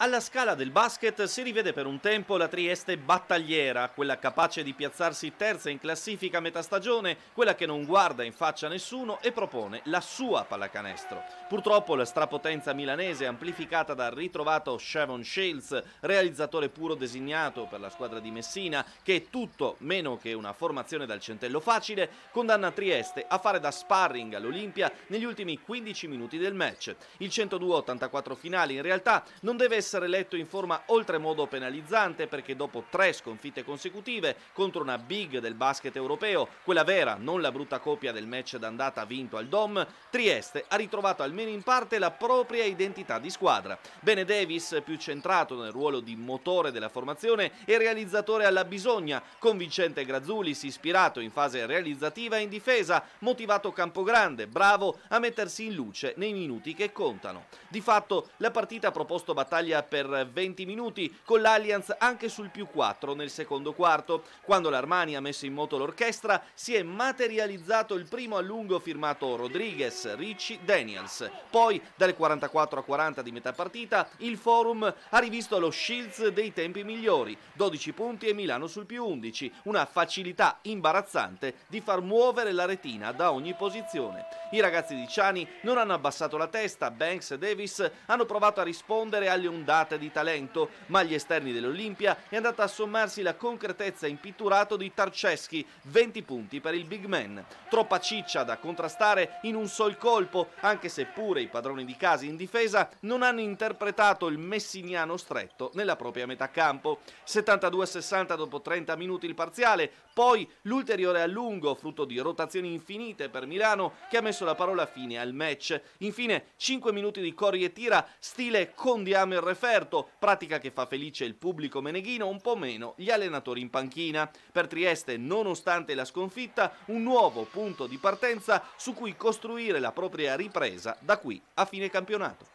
Alla scala del basket si rivede per un tempo la Trieste battagliera, quella capace di piazzarsi terza in classifica a metà stagione, quella che non guarda in faccia nessuno e propone la sua pallacanestro. Purtroppo la strapotenza milanese, amplificata dal ritrovato Shavon Shields, realizzatore puro designato per la squadra di Messina, che è tutto meno che una formazione dal centello facile, condanna Trieste a fare da sparring all'Olimpia negli ultimi 15 minuti del match. Il 102-84 finale in realtà non deve essere essere letto in forma oltremodo penalizzante perché dopo tre sconfitte consecutive contro una big del basket europeo, quella vera, non la brutta copia del match d'andata vinto al Dom, Trieste ha ritrovato almeno in parte la propria identità di squadra. Bene Davis, più centrato nel ruolo di motore della formazione e realizzatore alla bisogna, convincente Grazzulis ispirato in fase realizzativa e in difesa, motivato Campogrande, bravo a mettersi in luce nei minuti che contano. Di fatto la partita ha proposto battaglia Siviglia per 20 minuti con l'Allianz anche sul più 4 nel secondo quarto. Quando l'Armani ha messo in moto l'orchestra si è materializzato il primo allungo firmato Rodriguez, Ricci, Daniels. Poi dalle 44 a 40 di metà partita il forum ha rivisto lo Shields dei tempi migliori, 12 punti e Milano sul più 11, una facilità imbarazzante di far muovere la retina da ogni posizione. I ragazzi di Ciani non hanno abbassato la testa, Banks e Davis hanno provato a rispondere alle ondate ondata di talento, ma agli esterni dell'Olimpia è andata a sommarsi la concretezza in pitturato di Tarceschi, 20 punti per il big man. Troppa ciccia da contrastare in un sol colpo, anche se pure i padroni di casa in difesa non hanno interpretato il messiniano stretto nella propria metà campo. 72-60 dopo 30 minuti il parziale, poi l'ulteriore allungo frutto di rotazioni infinite per Milano che ha messo la parola fine al match. Infine 5 minuti di corri e tira stile Condiamo il referente Ferto, pratica che fa felice il pubblico meneghino, un po' meno gli allenatori in panchina. Per Trieste, nonostante la sconfitta, un nuovo punto di partenza su cui costruire la propria ripresa da qui a fine campionato.